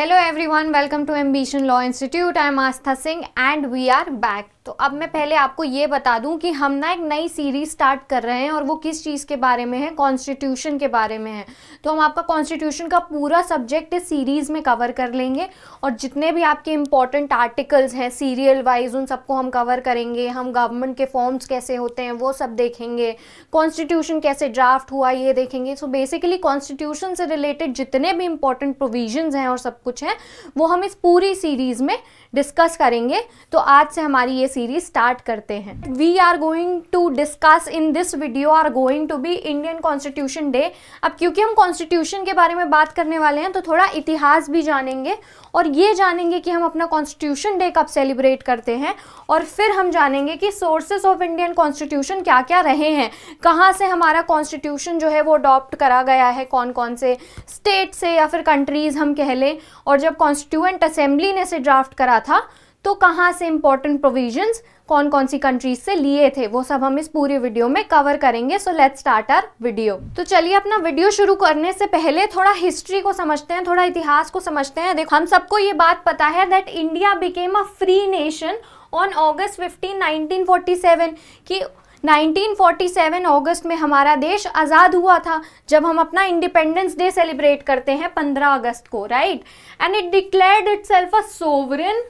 Hello everyone, welcome to Ambition Law Institute. I am Astha Singh and we are back. तो अब मैं पहले आपको ये बता दूं कि हम ना एक नई सीरीज स्टार्ट कर रहे हैं और वो किस चीज़ के बारे में है कॉन्स्टिट्यूशन के बारे में है तो हम आपका कॉन्स्टिट्यूशन का पूरा सब्जेक्ट इस सीरीज़ में कवर कर लेंगे और जितने भी आपके इंपॉर्टेंट आर्टिकल्स हैं सीरियल वाइज उन सबको हम कवर करेंगे हम गवर्नमेंट के फॉर्म्स कैसे होते हैं वो सब देखेंगे कॉन्स्टिट्यूशन कैसे ड्राफ्ट हुआ ये देखेंगे सो बेसिकली कॉन्स्टिट्यूशन से रिलेटेड जितने भी इंपॉर्टेंट प्रोविजन हैं और सब कुछ हैं वो हम इस पूरी सीरीज़ में डिस्कस करेंगे तो आज से हमारी ये सीरीज स्टार्ट करते हैं we are going to discuss in this video are going to be Indian constitution day अब क्योंकि हम कॉन्स्टिट्यूशन के बारे में बात करने वाले हैं तो थोड़ा इतिहास भी जानेंगे और ये जानेंगे कि हम अपना कॉन्स्टिट्यूशन डे कब सेलिब्रेट करते हैं और फिर हम जानेंगे कि सोर्सेज ऑफ इंडियन कॉन्स्टिट्यूशन क्या क्या रहे हैं कहाँ से हमारा कॉन्स्टिट्यूशन जो है वो अडॉप्ट करा गया है कौन कौन से स्टेट से या फिर कंट्रीज़ हम कह लें और जब कॉन्स्टिट्यूएंट असेंबली ने इसे ड्राफ्ट करा था तो कहाँ से इंपॉर्टेंट प्रोविजंस कौन कौन सी कंट्रीज से लिए थे वो सब हम इस पूरी वीडियो में कवर करेंगे so let start our video तो चलिए अपना वीडियो शुरू करने से पहले थोड़ा हिस्ट्री को समझते हैं थोड़ा इतिहास को समझते हैं देखो हम सबको ये बात पता है that India became a free nation on August 15 1947 कि 1947 अगस्त में हमारा देश आज़ाद हुआ था जब हम अपना इंडिपेंडेंस डे सेलिब्रेट करते हैं 15 अगस्त को right and it declared itself a sovereign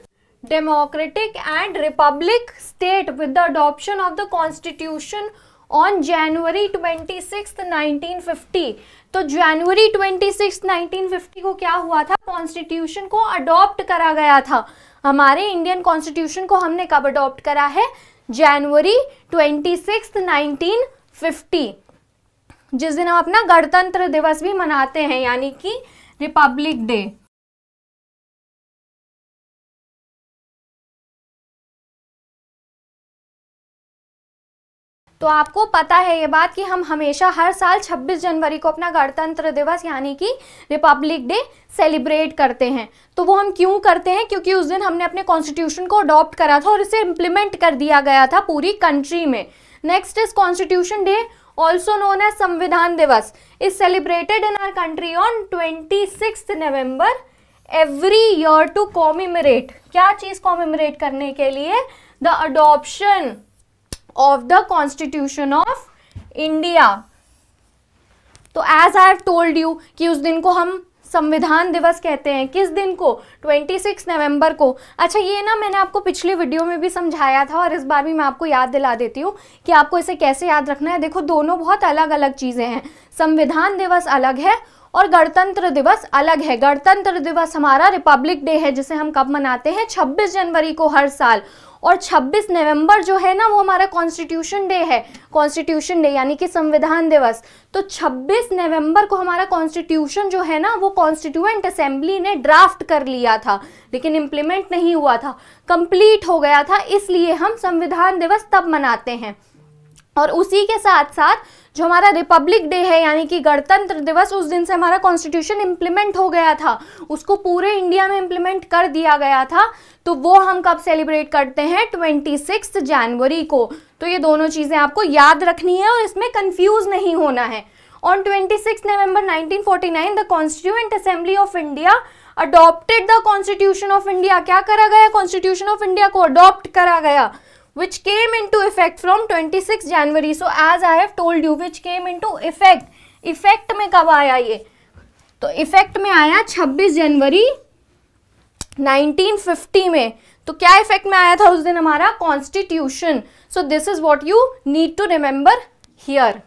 democratic and republic state with the adoption of the constitution on January 26, 1950. तो जनवरी 26, 1950 को क्या हुआ था कॉन्स्टिट्यूशन को अडॉप्ट करा गया था हमारे इंडियन कॉन्स्टिट्यूशन को हमने कब अडॉप्ट करा है जनवरी 26, 1950 जिस दिन हम अपना गणतंत्र दिवस भी मनाते हैं यानी कि रिपब्लिक डे तो आपको पता है ये बात कि हम हमेशा हर साल 26 जनवरी को अपना गणतंत्र दिवस यानी कि रिपब्लिक डे सेलिब्रेट करते हैं तो वो हम क्यों करते हैं क्योंकि उस दिन हमने अपने कॉन्स्टिट्यूशन को अडॉप्ट करा था और इसे इम्प्लीमेंट कर दिया गया था पूरी कंट्री में next is constitution day also known as Samvidhan Diwas is celebrated in our country on twenty six November every year to commemorate क्या चीज़ कॉमिमरेट करने के लिए the adoption of the constitution of India तो as I have told you कि उस दिन को हम संविधान दिवस कहते हैं किस दिन को 26 नवंबर को अच्छा ये ना मैंने आपको पिछले वीडियो में भी समझाया था और इस बार भी मैं आपको याद दिला देती हूँ कि आपको इसे कैसे याद रखना है देखो दोनों बहुत अलग अलग चीज़ें हैं संविधान दिवस अलग है और गणतंत्र दिवस अलग है गणतंत्र दिवस हमारा रिपब्लिक डे है जिसे हम कब मनाते हैं 26 जनवरी को हर साल और 26 नवंबर जो है ना वो हमारा कॉन्स्टिट्यूशन डे है कॉन्स्टिट्यूशन डे यानी कि संविधान दिवस तो 26 नवंबर को हमारा कॉन्स्टिट्यूशन जो है ना वो कॉन्स्टिट्यूएंट असेंबली ने ड्राफ्ट कर लिया था लेकिन इम्प्लीमेंट नहीं हुआ था कंप्लीट हो गया था इसलिए हम संविधान दिवस तब मनाते हैं और उसी के साथ साथ जो हमारा रिपब्लिक डे है यानी कि गणतंत्र दिवस उस दिन से हमारा कॉन्स्टिट्यूशन इम्प्लीमेंट हो गया था उसको पूरे इंडिया में इम्प्लीमेंट कर दिया गया था तो वो हम कब सेलिब्रेट करते हैं ट्वेंटी सिक्स जनवरी को तो ये दोनों चीज़ें आपको याद रखनी है और इसमें कन्फ्यूज़ नहीं होना है on twenty November nineteen forty nine the constituent assembly of India adopted the constitution of India क्या करा गया कॉन्स्टिट्यूशन ऑफ इंडिया को अडोप्ट करा गया which came into effect from 26 January. So as I have told you, which came into effect. Effect में कब आया ये तो effect में आया 26 January 1950 में तो क्या इफेक्ट में आया था उस दिन हमारा constitution so this is what you need to remember here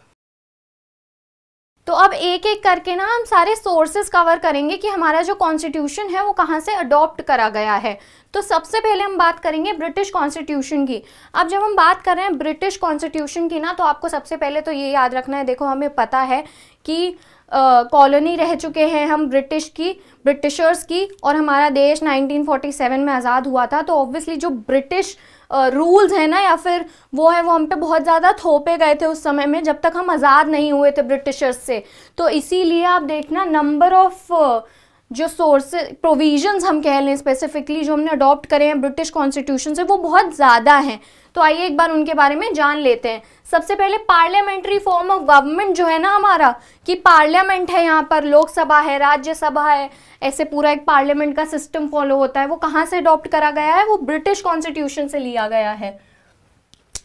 तो अब एक एक करके ना हम सारे सोर्सेस कवर करेंगे कि हमारा जो कॉन्स्टिट्यूशन है वो कहाँ से अडॉप्ट करा गया है तो सबसे पहले हम बात करेंगे ब्रिटिश कॉन्स्टिट्यूशन की अब जब हम बात कर रहे हैं ब्रिटिश कॉन्स्टिट्यूशन की ना तो आपको सबसे पहले तो ये याद रखना है देखो हमें पता है कि कॉलोनी रह चुके हैं हम ब्रिटिश की ब्रिटिशर्स की और हमारा देश 1947 में आज़ाद हुआ था तो ऑब्वियसली जो ब्रिटिश रूल्स हैं ना या फिर वो है वो हम पे बहुत ज़्यादा थोपे गए थे उस समय में जब तक हम आज़ाद नहीं हुए थे ब्रिटिशर्स से तो इसीलिए आप देखना नंबर ऑफ़ जो सोर्स प्रोविजंस हम कह लें स्पेसिफिकली जो हमने अडॉप्ट करे हैं ब्रिटिश कॉन्स्टिट्यूशन से वो बहुत ज़्यादा हैं तो आइए एक बार उनके बारे में जान लेते हैं सबसे पहले पार्लियामेंट्री फॉर्म ऑफ गवर्नमेंट जो है ना हमारा कि पार्लियामेंट है यहाँ पर लोकसभा है राज्यसभा है ऐसे पूरा एक पार्लियामेंट का सिस्टम फॉलो होता है वो कहाँ से अडॉप्ट करा गया है वो ब्रिटिश कॉन्स्टिट्यूशन से लिया गया है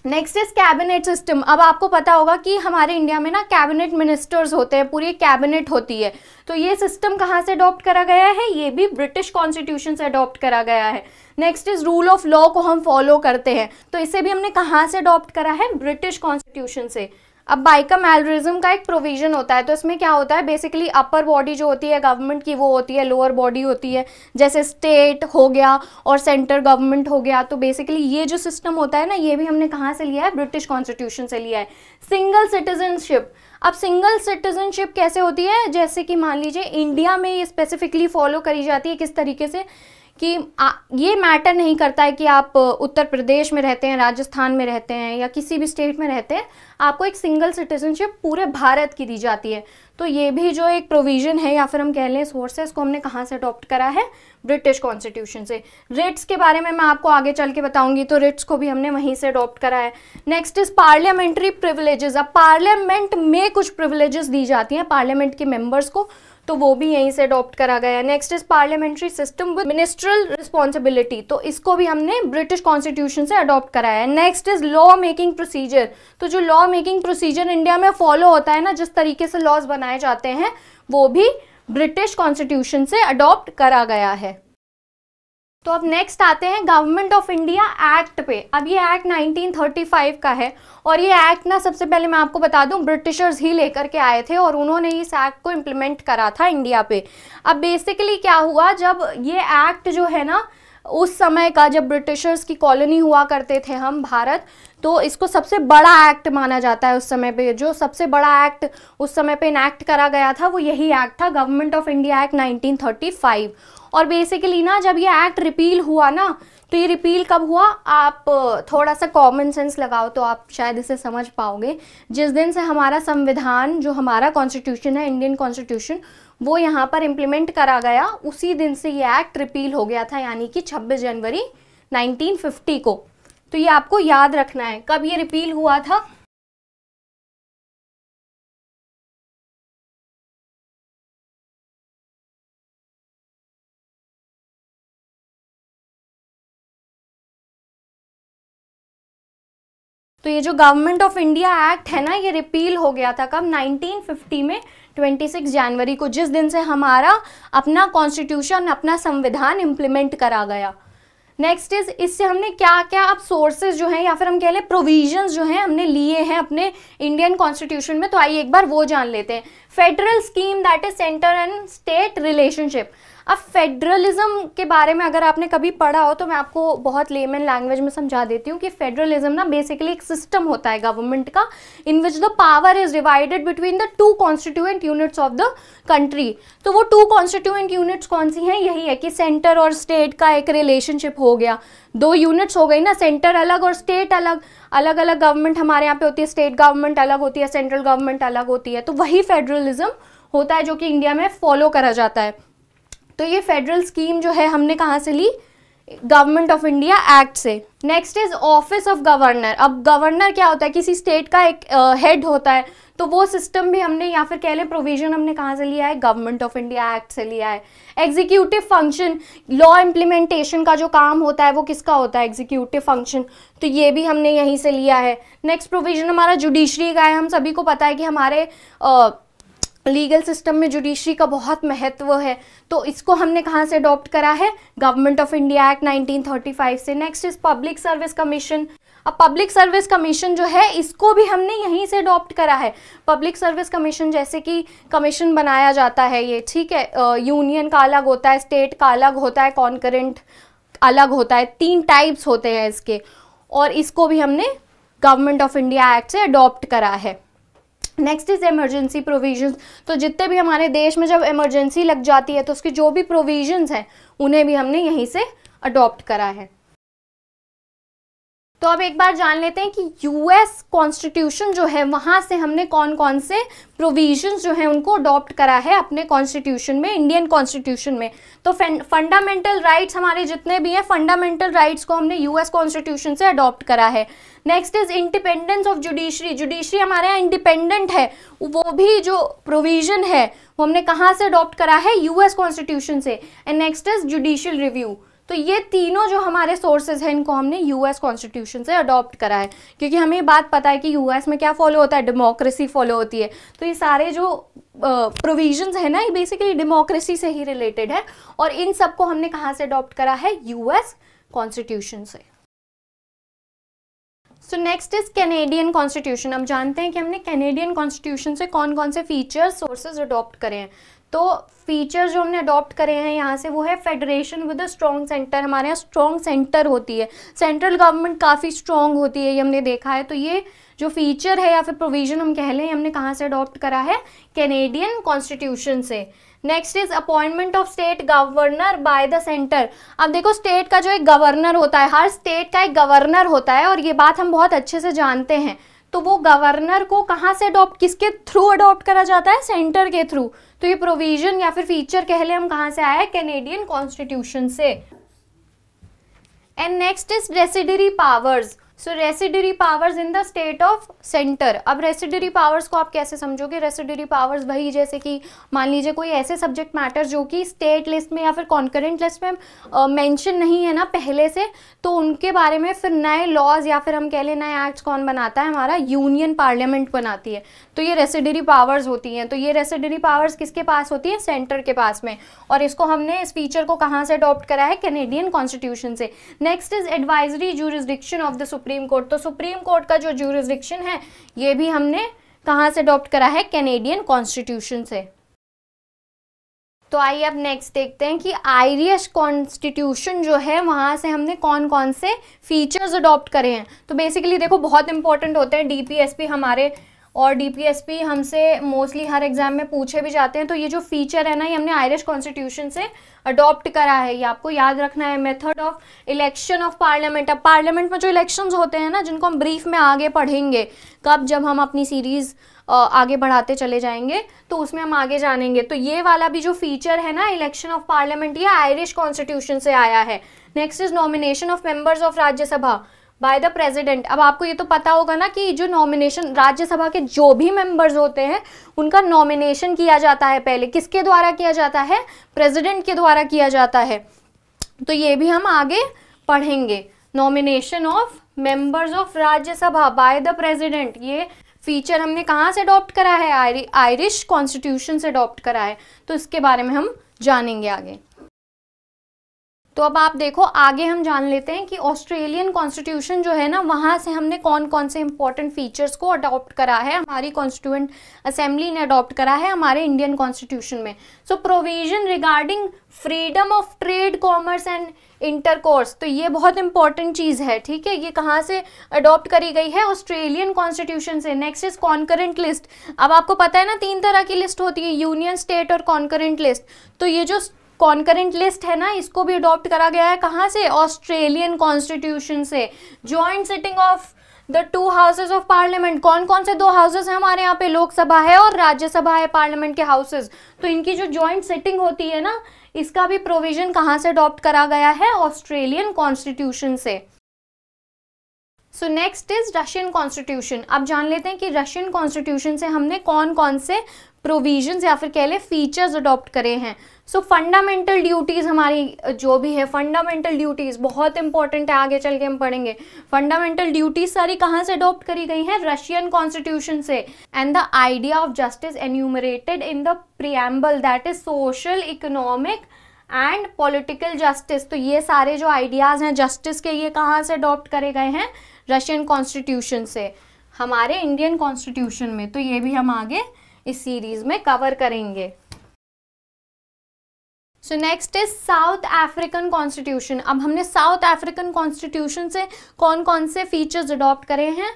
नेक्स्ट इज कैबिनेट सिस्टम अब आपको पता होगा कि हमारे इंडिया में ना कैबिनेट मिनिस्टर्स होते हैं पूरी कैबिनेट होती है तो ये सिस्टम कहाँ से अडॉप्ट करा गया है ये भी ब्रिटिश कॉन्स्टिट्यूशन से अडॉप्ट करा गया है next is rule of law को हम फॉलो करते हैं तो इसे भी हमने कहाँ से अडॉप्ट करा है ब्रिटिश कॉन्स्टिट्यूशन से अब बाइकम मेलरिज्म का एक प्रोविजन होता है तो इसमें क्या होता है बेसिकली अपर बॉडी जो होती है गवर्नमेंट की वो होती है लोअर बॉडी होती है जैसे स्टेट हो गया और सेंटर गवर्नमेंट हो गया तो बेसिकली ये जो सिस्टम होता है ना ये भी हमने कहाँ से लिया है ब्रिटिश कॉन्स्टिट्यूशन से लिया है सिंगल सिटीजनशिप अब सिंगल सिटीजनशिप कैसे होती है जैसे कि मान लीजिए इंडिया में ये स्पेसिफिकली फॉलो करी जाती है किस तरीके से कि ये मैटर नहीं करता है कि आप उत्तर प्रदेश में रहते हैं राजस्थान में रहते हैं या किसी भी स्टेट में रहते हैं आपको एक सिंगल सिटीजनशिप पूरे भारत की दी जाती है तो ये भी जो एक प्रोविज़न है या फिर हम कह लें सोर्सेस को इसको हमने कहाँ से अडॉप्ट करा है ब्रिटिश कॉन्स्टिट्यूशन से रिट्स के बारे में मैं आपको आगे चल के बताऊंगी तो रिट्स को भी हमने वहीं से अडॉप्ट करा है नेक्स्ट इज पार्लियामेंट्री प्रिविलेजेस अब पार्लियामेंट में कुछ प्रिविलेजेस दी जाती हैं पार्लियामेंट के मेम्बर्स को तो वो भी यहीं से अडॉप्ट करा गया next is parliamentary system with ministerial responsibility तो इसको भी हमने ब्रिटिश कॉन्स्टिट्यूशन से अडॉप्ट कराया है next is law making procedure तो जो लॉ मेकिंग प्रोसीजर इंडिया में फॉलो होता है ना जिस तरीके से लॉज बनाए जाते हैं वो भी ब्रिटिश कॉन्स्टिट्यूशन से अडॉप्ट करा गया है तो अब नेक्स्ट आते हैं गवर्नमेंट ऑफ इंडिया एक्ट पे अब ये एक्ट 1935 का है और ये एक्ट ना सबसे पहले मैं आपको बता दूं ब्रिटिशर्स ही लेकर के आए थे और उन्होंने इस एक्ट को इम्प्लीमेंट करा था इंडिया पे अब बेसिकली क्या हुआ जब ये एक्ट जो है ना उस समय का जब ब्रिटिशर्स की कॉलोनी हुआ करते थे हम भारत तो इसको सबसे बड़ा एक्ट माना जाता है उस समय पे जो सबसे बड़ा एक्ट उस समय पे इनैक्ट करा गया था वो यही एक्ट था गवर्नमेंट ऑफ इंडिया एक्ट 1935 और बेसिकली ना जब ये एक्ट रिपील हुआ ना तो ये रिपील कब हुआ आप थोड़ा सा कॉमन सेंस लगाओ तो आप शायद इसे समझ पाओगे जिस दिन से हमारा संविधान जो हमारा कॉन्स्टिट्यूशन है इंडियन कॉन्स्टिट्यूशन वो यहाँ पर इम्प्लीमेंट करा गया उसी दिन से ये एक्ट रिपील हो गया था यानी कि 26 जनवरी 1950 को तो ये आपको याद रखना है कब ये रिपील हुआ था तो ये जो गवर्नमेंट ऑफ इंडिया एक्ट है ना ये रिपील हो गया था कब 1950 में 26 जनवरी को जिस दिन से हमारा अपना कॉन्स्टिट्यूशन अपना संविधान इम्प्लीमेंट करा गया नेक्स्ट इज इससे हमने क्या क्या अब सोर्सेज जो हैं या फिर हम कह लें प्रोविजंस जो हैं हमने लिए हैं अपने इंडियन कॉन्स्टिट्यूशन में तो आइए एक बार वो जान लेते हैं federal scheme that is centre and state relationship अब फेडरलिज्म के बारे में अगर आपने कभी पढ़ा हो तो मैं आपको बहुत लेमन लैंग्वेज में समझा देती हूँ कि फेडरलिज्म ना बेसिकली एक सिस्टम होता है गवर्नमेंट का in which the power is divided between the two constituent units of the country तो वो टू कॉन्स्टिट्यूएंट यूनिट्स कौन सी हैं यही है कि सेंटर और स्टेट का एक रिलेशनशिप हो गया दो यूनिट्स हो गई ना सेंटर अलग और स्टेट अलग अलग अलग गवर्नमेंट हमारे यहाँ पे होती है स्टेट गवर्नमेंट अलग होती है सेंट्रल गवर्नमेंट अलग होती है तो वही फेडरलिज्म होता है जो कि इंडिया में फॉलो करा जाता है तो ये फेडरल स्कीम जो है हमने कहाँ से ली गवर्नमेंट ऑफ इंडिया एक्ट से next is office of governor अब गवर्नर क्या होता है किसी स्टेट का एक हेड uh, होता है तो वो सिस्टम भी हमने या फिर कह लें प्रोविजन हमने कहाँ से लिया है गवर्नमेंट ऑफ इंडिया एक्ट से लिया है एग्जीक्यूटिव फंक्शन लॉ इम्प्लीमेंटेशन का जो काम होता है वो किसका होता है एग्जीक्यूटिव फंक्शन तो ये भी हमने यहीं से लिया है नेक्स्ट प्रोविजन हमारा जुडिशरी का है हम सभी को पता है कि हमारे uh, लीगल सिस्टम में जुडिशरी का बहुत महत्व है तो इसको हमने कहाँ से अडॉप्ट करा है गवर्नमेंट ऑफ इंडिया एक्ट 1935 से next is public service commission अब पब्लिक सर्विस कमीशन जो है इसको भी हमने यहीं से अडॉप्ट करा है पब्लिक सर्विस कमीशन जैसे कि कमीशन बनाया जाता है ये ठीक है यूनियन का अलग होता है स्टेट का अलग होता है कॉन्करेंट अलग होता है तीन टाइप्स होते हैं इसके और इसको भी हमने गवर्नमेंट ऑफ इंडिया एक्ट से अडॉप्ट करा है नेक्स्ट इज़ इमरजेंसी प्रोविजन तो जितने भी हमारे देश में जब इमरजेंसी लग जाती है तो उसकी जो भी प्रोविजन्स हैं उन्हें भी हमने यहीं से अडॉप्ट करा है तो अब एक बार जान लेते हैं कि यूएस कॉन्स्टिट्यूशन जो है वहाँ से हमने कौन कौन से प्रोविजन जो है उनको अडॉप्ट करा है अपने कॉन्स्टिट्यूशन में इंडियन कॉन्स्टिट्यूशन में तो फंडामेंटल राइट्स हमारे जितने भी हैं फंडामेंटल राइट्स को हमने यूएस कॉन्स्टिट्यूशन से अडॉप्ट करा है next is independence of judiciary judiciary हमारे यहाँ इंडिपेंडेंट है वो भी जो प्रोविजन है वो हमने कहाँ से अडॉप्ट करा है यूएस कॉन्स्टिट्यूशन से and next is judicial review तो ये तीनों जो हमारे सोर्सेज हैं इनको हमने यूएस कॉन्स्टिट्यूशन से अडॉप्ट करा है क्योंकि हमें बात पता है कि यूएस में क्या फॉलो होता है डेमोक्रेसी फॉलो होती है तो ये सारे जो प्रोविजंस uh, है ना ये बेसिकली डेमोक्रेसी से ही रिलेटेड है और इन सब को हमने कहाँ से अडॉप्ट करा है यूएस कॉन्स्टिट्यूशन से so next is Canadian constitution हम जानते हैं कि हमने कैनेडियन कॉन्स्टिट्यूशन से कौन कौन से फीचर्स सोर्सेज अडॉप्ट करे हैं तो फीचर जो हमने अडॉप्ट करे हैं यहाँ से वो है federation with a strong centre हमारे यहाँ स्ट्रॉन्ग सेंटर होती है सेंट्रल गवर्नमेंट काफ़ी स्ट्रॉन्ग होती है ये हमने देखा है तो ये जो फीचर है या फिर प्रोविजन हम कह लें हमने कहाँ से अडॉप्ट करा है कैनेडियन कॉन्स्टिट्यूशन से next is appointment of state governor by the centre अब देखो स्टेट का जो एक गवर्नर होता है हर स्टेट का एक गवर्नर होता है और ये बात हम बहुत अच्छे से जानते हैं तो वो गवर्नर को कहाँ से अडॉप्ट किसके थ्रू अडॉप्ट करा जाता है सेंटर के थ्रू तो ये प्रोविजन या फिर फीचर कह ले हम कहाँ से आया है कैनेडियन कॉन्स्टिट्यूशन से and next is residuary powers so residuary powers in the state of centre अब रेसिडरी पावर्स को आप कैसे समझोगे रेसिडरी पावर्स वही जैसे कि मान लीजिए कोई ऐसे सब्जेक्ट मैटर जो कि स्टेट लिस्ट में या फिर कॉन्करेंट लिस्ट में मेंशन uh, नहीं है ना पहले से तो उनके बारे में फिर नए लॉज या फिर हम कह लें नए एक्ट्स कौन बनाता है हमारा यूनियन पार्लियामेंट बनाती है तो ये रेसिडरी पावर्स होती हैं तो ये रेसिडरी पावर्स किसके पास होती है सेंटर के पास में और इसको हमने इस फीचर को कहाँ से अडॉप्ट करा है कैनेडियन कॉन्स्टिट्यूशन से next is advisory jurisdiction of the supreme supreme court तो सुप्रीम कोर्ट का जो जूरिस्डिक्शन है ये भी हमने कहाँ से अडॉप्ट करा है कैनेडियन कॉन्स्टिट्यूशन से तो आइए अब नेक्स्ट देखते हैं कि आयरिश कॉन्स्टिट्यूशन जो है वहाँ से हमने कौन कौन से फीचर्स अडॉप्ट करे हैं तो बेसिकली देखो बहुत इंपॉर्टेंट होते हैं डीपीएसपी हमारे और डीपीएसपी हमसे मोस्टली हर एग्जाम में पूछे भी जाते हैं तो ये जो फीचर है ना ये हमने आयरिश कॉन्स्टिट्यूशन से अडॉप्ट करा है ये आपको याद रखना है method of election of parliament अब पार्लियामेंट में जो इलेक्शंस होते हैं ना जिनको हम ब्रीफ में आगे पढ़ेंगे कब जब हम अपनी सीरीज़ आगे बढ़ाते चले जाएंगे तो उसमें हम आगे जानेंगे तो ये वाला भी जो फीचर है ना इलेक्शन ऑफ पार्लियामेंट ये आयरिश कॉन्स्टिट्यूशन से आया है next is nomination of members of Rajya Sabha by the president अब आपको ये तो पता होगा ना कि जो नॉमिनेशन राज्यसभा के जो भी मेंबर्स होते हैं उनका नॉमिनेशन किया जाता है पहले किसके द्वारा किया जाता है प्रेजिडेंट के द्वारा किया जाता है तो ये भी हम आगे पढ़ेंगे nomination of members of Rajya Sabha by the president ये फीचर हमने कहाँ से अडॉप्ट करा है आयरिश कॉन्स्टिट्यूशन से अडॉप्ट करा है तो इसके बारे में हम जानेंगे आगे तो अब आप देखो आगे हम जान लेते हैं कि ऑस्ट्रेलियन कॉन्स्टिट्यूशन जो है ना वहाँ से हमने कौन कौन से इंपॉर्टेंट फीचर्स को अडॉप्ट करा है हमारी कॉन्स्टिट्यूंट असेंबली ने अडॉप्ट करा है हमारे इंडियन कॉन्स्टिट्यूशन में so provision regarding freedom of trade commerce and intercourse तो ये बहुत इंपॉर्टेंट चीज़ है ठीक है ये कहाँ से अडॉप्ट करी गई है ऑस्ट्रेलियन कॉन्स्टिट्यूशन से नेक्स्ट इज कॉन्करेंट लिस्ट अब आपको पता है ना तीन तरह की लिस्ट होती है यूनियन स्टेट और कॉन्करेंट लिस्ट तो ये जो कॉन्करेंट लिस्ट है ना इसको भी अडॉप्ट करा गया है कहाँ से ऑस्ट्रेलियन कॉन्स्टिट्यूशन से joint sitting of the two houses of parliament कौन कौन से दो हाउसेज हैं हमारे यहाँ पे लोकसभा है और राज्यसभा है पार्लियामेंट के हाउसेज तो इनकी जो ज्वाइंट सिटिंग होती है ना इसका भी प्रोविजन कहाँ से अडॉप्ट करा गया है ऑस्ट्रेलियन कॉन्स्टिट्यूशन से so next is Russian constitution अब जान लेते हैं कि रशियन कॉन्स्टिट्यूशन से हमने कौन कौन से प्रोविजन या फिर कह लें फीचर्स अडॉप्ट करे हैं सो फंडामेंटल ड्यूटीज़ हमारी जो भी है फंडामेंटल ड्यूटीज़ बहुत इंपॉर्टेंट है आगे चल के हम पढ़ेंगे फंडामेंटल ड्यूटीज़ सारी कहाँ से अडॉप्ट करी गई हैं रशियन कॉन्स्टिट्यूशन से and the idea of justice enumerated in the preamble that is social economic and political justice तो ये सारे जो आइडियाज़ हैं जस्टिस के ये कहाँ से अडॉप्ट करे गए हैं रशियन कॉन्स्टिट्यूशन से हमारे इंडियन कॉन्स्टिट्यूशन में तो ये भी हम आगे इस सीरीज़ में कवर करेंगे so next is South African constitution अब हमने साउथ अफ्रीकन कॉन्स्टिट्यूशन से कौन कौन से फीचर्स अडॉप्ट करे हैं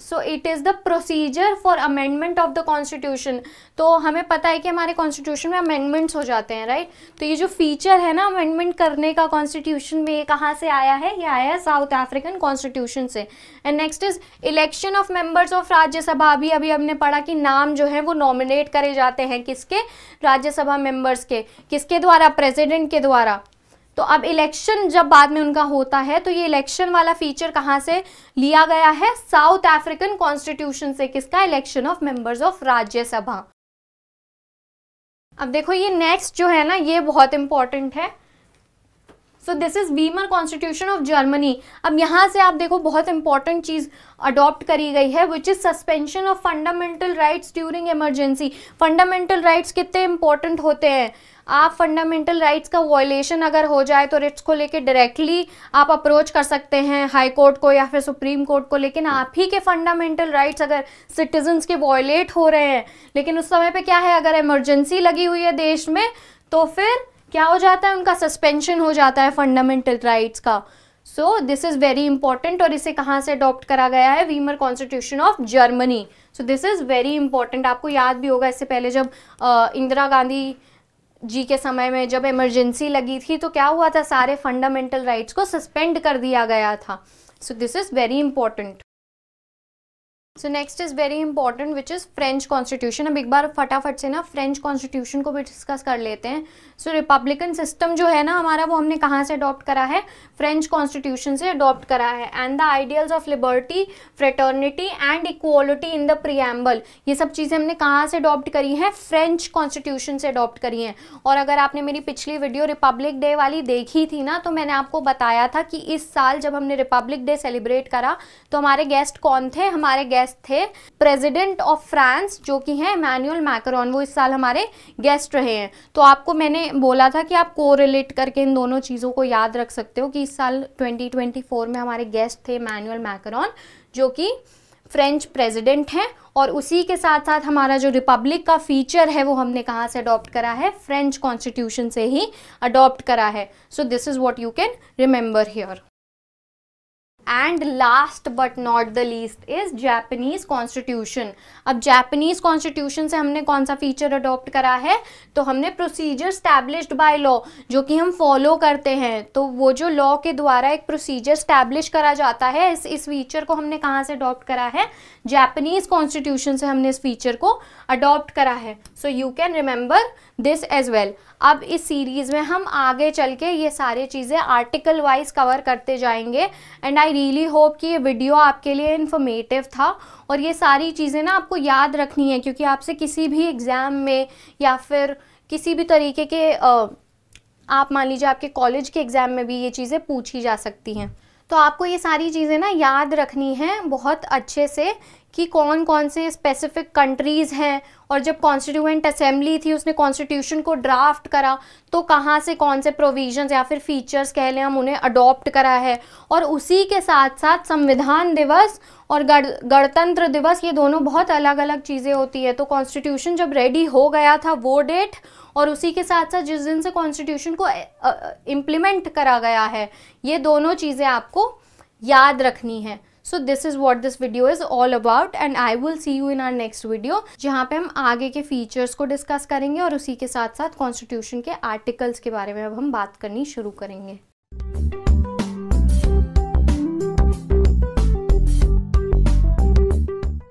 so it is the procedure for amendment of the constitution तो हमें पता है कि हमारे कॉन्स्टिट्यूशन में अमेंडमेंट्स हो जाते हैं राइट right? तो ये जो फीचर है ना अमेंडमेंट करने का कॉन्स्टिट्यूशन में ये कहाँ से आया है ये आया है साउथ अफ्रीकन कॉन्स्टिट्यूशन से and next is election of members of Rajya Sabha भी अभी हमने पढ़ा कि नाम जो है वो नॉमिनेट करे जाते हैं किसके राज्यसभा मेंबर्स के किसके द्वारा प्रेजिडेंट के द्वारा तो अब इलेक्शन जब बाद में उनका होता है तो ये इलेक्शन वाला फीचर कहाँ से लिया गया है साउथ अफ्रीकन कॉन्स्टिट्यूशन से किसका election of members of Rajya Sabha अब देखो ये नेक्स्ट जो है ना ये बहुत इंपॉर्टेंट है so this is Weimar constitution of Germany अब यहाँ से आप देखो बहुत इंपॉर्टेंट चीज़ अडॉप्ट करी गई है which is suspension of fundamental rights during emergency fundamental rights कितने इंपॉर्टेंट होते हैं आप फंडामेंटल राइट्स का वॉयलेशन अगर हो जाए तो रिट्स को लेके डायरेक्टली आप अप्रोच कर सकते हैं हाई कोर्ट को या फिर सुप्रीम कोर्ट को लेकिन आप ही के फंडामेंटल राइट्स अगर सिटीजन्स के वॉयलेट हो रहे हैं लेकिन उस समय पे क्या है अगर इमरजेंसी लगी हुई है देश में तो फिर क्या हो जाता है उनका सस्पेंशन हो जाता है फंडामेंटल राइट्स का so this is very important और इसे कहाँ से अडॉप्ट करा गया है Weimar constitution of Germany so this is very important आपको याद भी होगा इससे पहले जब इंदिरा गांधी जी के समय में जब इमरजेंसी लगी थी तो क्या हुआ था सारे फंडामेंटल राइट्स को सस्पेंड कर दिया गया था so this is very important so next is very important which is French constitution अब एक बार फटाफट से ना फ्रेंच कॉन्स्टिट्यूशन को भी डिस्कस कर लेते हैं सो रिपब्लिकन सिस्टम जो है ना हमारा वो हमने कहाँ से अडॉप्ट करा है फ्रेंच कॉन्स्टिट्यूशन से अडॉप्ट करा है and the ideals of liberty fraternity and equality in the preamble ये सब चीज़ें हमने कहाँ से अडॉप्ट करी हैं फ्रेंच कॉन्स्टिट्यूशन से अडॉप्ट करी हैं और अगर आपने मेरी पिछली वीडियो रिपब्लिक डे वाली देखी थी ना तो मैंने आपको बताया था कि इस साल जब हमने रिपब्लिक डे सेलिब्रेट करा तो हमारे गेस्ट कौन थे हमारे गेस्ट गेस्ट थे प्रेसिडेंट ऑफ फ्रांस जो कि हैं इमैनुअल मैकरॉन वो इस साल हमारे गेस्ट रहे हैं तो आपको मैंने बोला था कि आप को रिलेट करके इन दोनों चीज़ों को याद रख सकते हो कि इस साल 2024 में हमारे गेस्ट थे इमैनुअल मैकरॉन जो कि फ्रेंच प्रेसिडेंट हैं और उसी के साथ साथ हमारा जो रिपब्लिक का फीचर है वो हमने कहाँ से अडॉप्ट करा है फ्रेंच कॉन्स्टिट्यूशन से ही अडॉप्ट करा है so this is what you can remember here and last but not the least is Japanese constitution अब जैपनीज कॉन्स्टिट्यूशन से हमने कौन सा फीचर अडॉप्ट करा है तो हमने प्रोसीजर स्टैब्लिश्ड बाय लॉ जो कि हम फॉलो करते हैं तो वो जो लॉ के द्वारा एक प्रोसीजर स्टैब्लिश करा जाता है इस इस फीचर को हमने कहाँ से अडॉप्ट करा है जैपनीज़ कॉन्स्टिट्यूशन से हमने इस फीचर को अडॉप्ट करा है so you can remember this as well अब इस सीरीज़ में हम आगे चल के ये सारे चीज़ें आर्टिकल वाइज कवर करते जाएंगे एंड आई रियली होप कि ये वीडियो आपके लिए इन्फॉर्मेटिव था और ये सारी चीज़ें ना आपको याद रखनी है क्योंकि आपसे किसी भी एग्ज़ाम में या फिर किसी भी तरीके के आप मान लीजिए आपके कॉलेज के एग्ज़ाम में भी ये चीज़ें पूछी जा सकती हैं तो आपको ये सारी चीज़ें ना याद रखनी है बहुत अच्छे से कि कौन कौन से स्पेसिफिक कंट्रीज़ हैं और जब कॉन्स्टिट्यूएंट असेंबली थी उसने कॉन्स्टिट्यूशन को ड्राफ्ट करा तो कहाँ से कौन से प्रोविजंस या फिर फीचर्स कह लें हम उन्हें अडॉप्ट करा है और उसी के साथ साथ संविधान दिवस और गणतंत्र दिवस ये दोनों बहुत अलग अलग चीज़ें होती है तो कॉन्स्टिट्यूशन जब रेडी हो गया था वो डेट और उसी के साथ साथ जिस दिन से कॉन्स्टिट्यूशन को इम्प्लीमेंट करा गया है ये दोनों चीज़ें आपको याद रखनी है so this is what this video is all about and I will see you in our next video जहाँ पे हम आगे के फीचर्स को डिस्कस करेंगे और उसी के साथ साथ कॉन्स्टिट्यूशन के आर्टिकल्स के बारे में अब हम बात करनी शुरू करेंगे